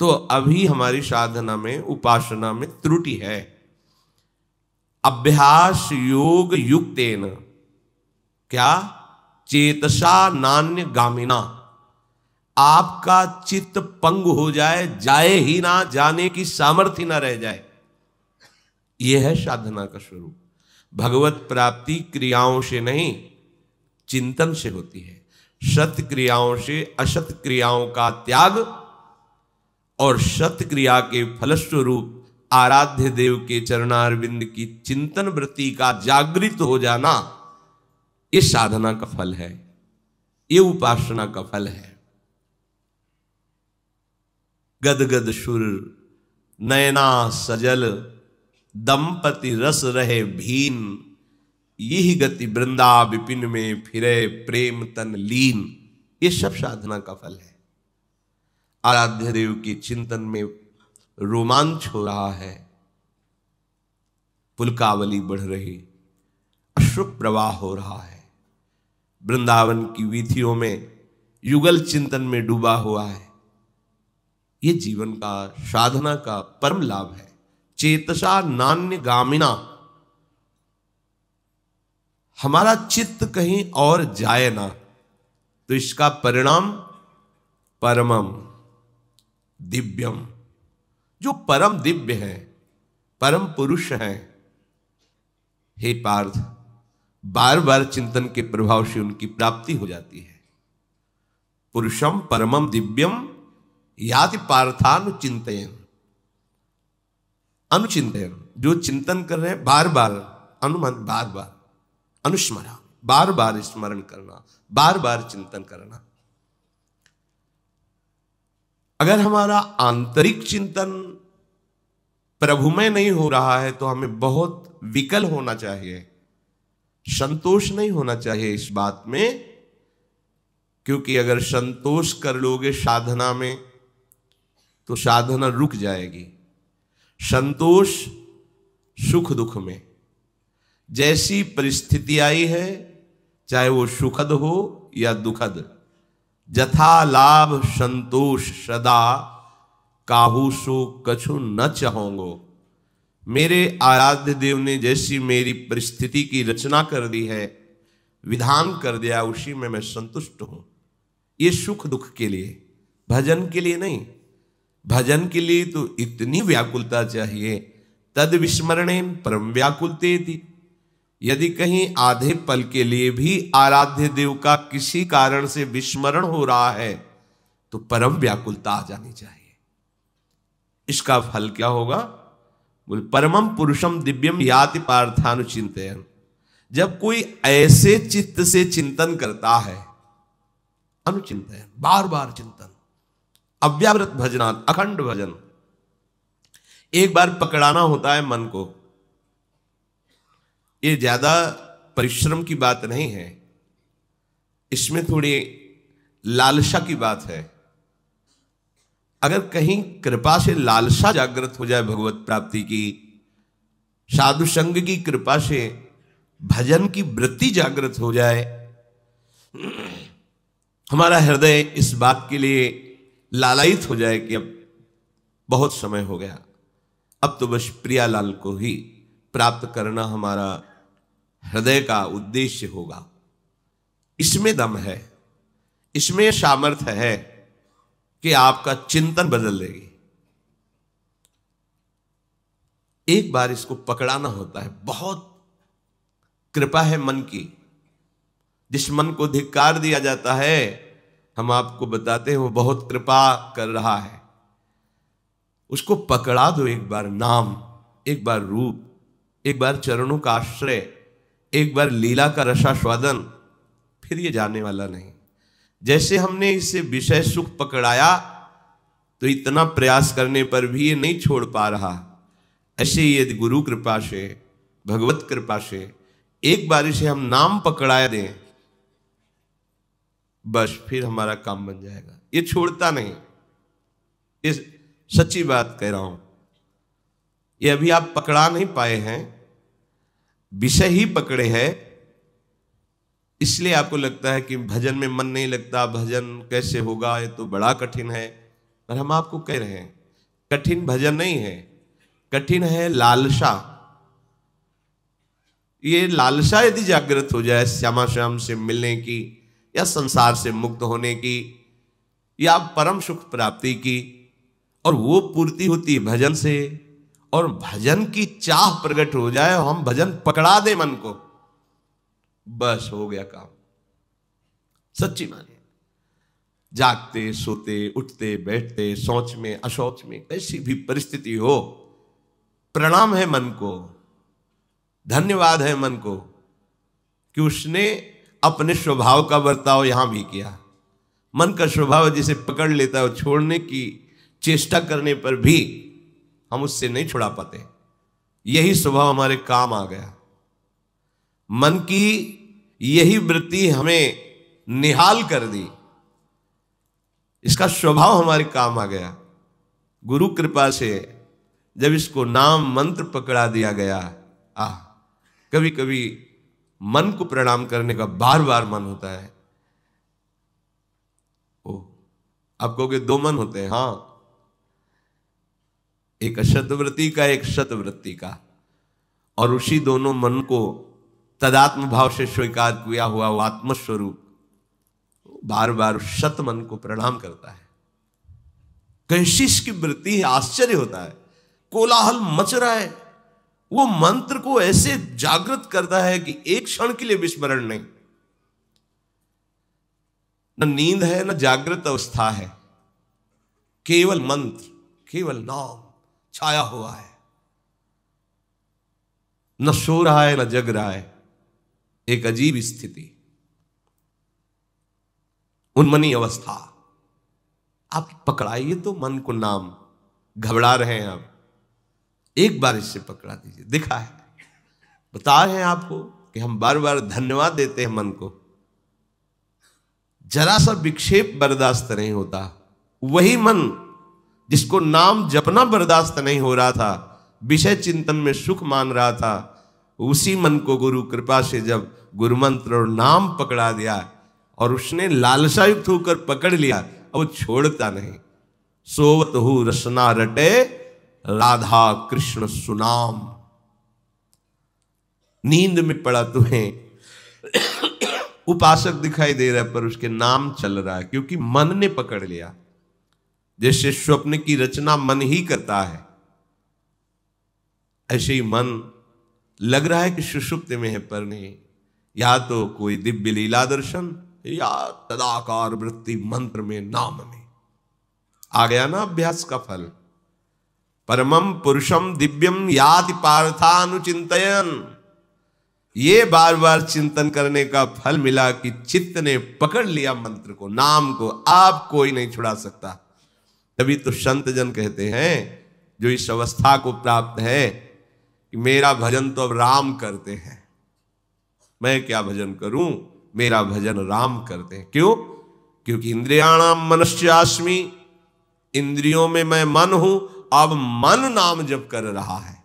तो अभी हमारी साधना में उपासना में त्रुटि है अभ्यास योग युक्तेन क्या चेतसा नान्य गामिना आपका चित्त पंग हो जाए जाए ही ना जाने की सामर्थ्य ना रह जाए यह है साधना का स्वरूप भगवत प्राप्ति क्रियाओं से नहीं चिंतन से होती है सत क्रियाओं से असत क्रियाओं का त्याग और शतक्रिया के फलस्वरूप आराध्य देव के चरणारविंद की चिंतन वृत्ति का जागृत हो जाना ये साधना का फल है ये उपासना का फल है गदगद सुर नयना सजल दंपति रस रहे भीन यही गति वृंदा विपिन में फिरे प्रेम तन लीन ये सब साधना का फल है आराध्य देव के चिंतन में रोमांच हो रहा है पुलकावली बढ़ रही अश्रुप प्रवाह हो रहा है वृंदावन की वीथियों में युगल चिंतन में डूबा हुआ है ये जीवन का साधना का परम लाभ है चेतसा नान्य गामिना हमारा चित्त कहीं और जाए ना तो इसका परिणाम परमम दिव्यम जो परम दिव्य है परम पुरुष हैं हे पार्थ बार बार चिंतन के प्रभाव से उनकी प्राप्ति हो जाती है पुरुषम परमम दिव्यम याति पार्थानुचिंतन अनुचिंतन जो चिंतन कर रहे हैं बार बार अनुमान बार बार अनुस्मरण बार बार स्मरण करना बार बार चिंतन करना अगर हमारा आंतरिक चिंतन प्रभु में नहीं हो रहा है तो हमें बहुत विकल होना चाहिए संतोष नहीं होना चाहिए इस बात में क्योंकि अगर संतोष कर लोगे साधना में तो साधना रुक जाएगी संतोष सुख दुख में जैसी परिस्थिति आई है चाहे वो सुखद हो या दुखद जथा लाभ संतोष सदा काहू सो कछु न चाहोंगो मेरे आराध्य देव ने जैसी मेरी परिस्थिति की रचना कर दी है विधान कर दिया उसी में मैं संतुष्ट हूं ये सुख दुख के लिए भजन के लिए नहीं भजन के लिए तो इतनी व्याकुलता चाहिए तद विस्मरणे परम व्याकुलते थी यदि कहीं आधे पल के लिए भी आराध्य देव का किसी कारण से विस्मरण हो रहा है तो परम व्याकुलता आ जानी चाहिए इसका फल क्या होगा बोले परमम पुरुषम दिव्यम याति पार्थानुचिंतन जब कोई ऐसे चित्त से चिंतन करता है अनुचिंतन बार बार चिंतन अव्यावृत भजनात् अखंड भजन एक बार पकड़ाना होता है मन को ये ज़्यादा परिश्रम की बात नहीं है इसमें थोड़ी लालसा की बात है अगर कहीं कृपा से लालसा जागृत हो जाए भगवत प्राप्ति की साधु संग की कृपा से भजन की वृत्ति जागृत हो जाए हमारा हृदय इस बात के लिए लालायित हो जाए कि अब बहुत समय हो गया अब तो बस प्रियालाल को ही प्राप्त करना हमारा हृदय का उद्देश्य होगा इसमें दम है इसमें सामर्थ्य है कि आपका चिंतन बदल देगी एक बार इसको पकड़ाना होता है बहुत कृपा है मन की जिस मन को धिक्कार दिया जाता है हम आपको बताते हैं वो बहुत कृपा कर रहा है उसको पकड़ा दो एक बार नाम एक बार रूप एक बार चरणों का आश्रय एक बार लीला का रसा स्वादन फिर ये जाने वाला नहीं जैसे हमने इसे विषय सुख पकड़ाया तो इतना प्रयास करने पर भी ये नहीं छोड़ पा रहा ऐसे ये गुरु कृपा से भगवत कृपा से एक बार इसे हम नाम पकड़ाया दें बस फिर हमारा काम बन जाएगा ये छोड़ता नहीं ये सच्ची बात कह रहा हूं ये अभी आप पकड़ा नहीं पाए हैं विषय ही पकड़े हैं इसलिए आपको लगता है कि भजन में मन नहीं लगता भजन कैसे होगा ये तो बड़ा कठिन है पर हम आपको कह रहे हैं कठिन भजन नहीं है कठिन है लालसा ये लालसा यदि जागृत हो जाए श्यामा श्याम से मिलने की या संसार से मुक्त होने की या परम सुख प्राप्ति की और वो पूर्ति होती है भजन से और भजन की चाह प्रकट हो जाए और हम भजन पकड़ा दे मन को बस हो गया काम सच्ची माने जागते सोते उठते बैठते सोच में अशोच में कैसी भी परिस्थिति हो प्रणाम है मन को धन्यवाद है मन को कि उसने अपने स्वभाव का बर्ताव यहां भी किया मन का स्वभाव जिसे पकड़ लेता है और छोड़ने की चेष्टा करने पर भी हम उससे नहीं छुड़ा पाते यही स्वभाव हमारे काम आ गया मन की यही वृत्ति हमें निहाल कर दी इसका स्वभाव हमारे काम आ गया गुरु कृपा से जब इसको नाम मंत्र पकड़ा दिया गया आ कभी कभी मन को प्रणाम करने का बार बार मन होता है ओ आप कहोगे दो मन होते हैं हाँ एक अशतवृत्ति का एक शतवृत्ति का और उसी दोनों मन को तदात्म भाव से स्वीकार किया हुआ वो आत्मस्वरूप बार बार शत मन को प्रणाम करता है कैशिश की वृत्ति है आश्चर्य होता है कोलाहल मच रहा है वो मंत्र को ऐसे जागृत करता है कि एक क्षण के लिए विस्मरण नहीं न नींद है न जागृत अवस्था है केवल मंत्र केवल नाम छाया हुआ है न सो रहा है न जग रहा है एक अजीब स्थिति उन्मनी अवस्था आप पकड़ाइए तो मन को नाम घबरा रहे हैं आप एक बार इससे पकड़ा दीजिए दिखा है बता रहे हैं आपको कि हम बार बार धन्यवाद देते हैं मन को जरा सा विक्षेप बर्दाश्त नहीं होता वही मन जिसको नाम जपना बर्दाश्त नहीं हो रहा था विषय चिंतन में सुख मान रहा था उसी मन को गुरु कृपा से जब गुरु मंत्र और नाम पकड़ा दिया और उसने लालसायुक्त होकर पकड़ लिया अब छोड़ता नहीं सोवत हो रसना रटे राधा कृष्ण सुनाम नींद में पड़ा तुम्हें उपासक दिखाई दे रहा है पर उसके नाम चल रहा है क्योंकि मन ने पकड़ लिया जैसे स्वप्न की रचना मन ही करता है ऐसे ही मन लग रहा है कि सुषुप्त में है पर नहीं या तो कोई दिव्य लीला दर्शन या तदाकार वृत्ति मंत्र में नाम में आ गया ना अभ्यास का फल परमम पुरुषम दिव्यम याति पार्थानुचिंतन ये बार बार चिंतन करने का फल मिला कि चित्त ने पकड़ लिया मंत्र को नाम को आप कोई नहीं छुड़ा सकता तभी तो संत जन कहते हैं जो इस अवस्था को प्राप्त है कि मेरा भजन तो अब राम करते हैं मैं क्या भजन करूं मेरा भजन राम करते हैं क्यों क्योंकि इंद्रियाणाम मनुष्यास्मी इंद्रियों में मैं मन हूं अब मन नाम जप कर रहा है